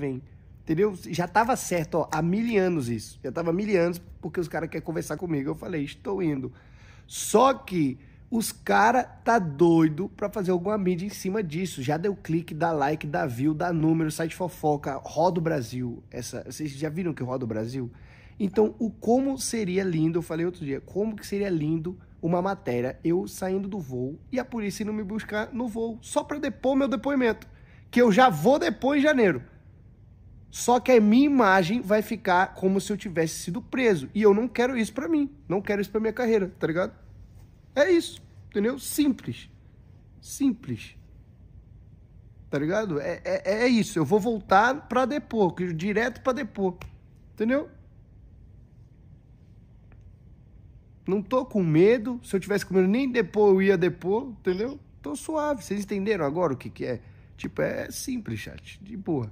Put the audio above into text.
vem. Entendeu? Já tava certo, ó, há mil anos isso. Já tava há mil anos porque os caras querem conversar comigo. Eu falei, estou indo. Só que os caras tá doido para fazer alguma mídia em cima disso. Já deu clique, dá like, dá view, dá número, site fofoca, roda o Brasil. Essa, vocês já viram que roda o Brasil? Então, o como seria lindo, eu falei outro dia, como que seria lindo uma matéria eu saindo do voo e a polícia não me buscar no voo, só para depor meu depoimento, que eu já vou depor em janeiro. Só que a minha imagem vai ficar como se eu tivesse sido preso. E eu não quero isso para mim. Não quero isso para minha carreira, tá ligado? É isso. Entendeu? Simples. Simples. Tá ligado? É, é, é isso. Eu vou voltar pra depor. Direto pra depor. Entendeu? Não tô com medo. Se eu tivesse com medo, nem depor eu ia depor. Entendeu? Tô suave. Vocês entenderam agora o que, que é? Tipo, é simples, chat. De boa.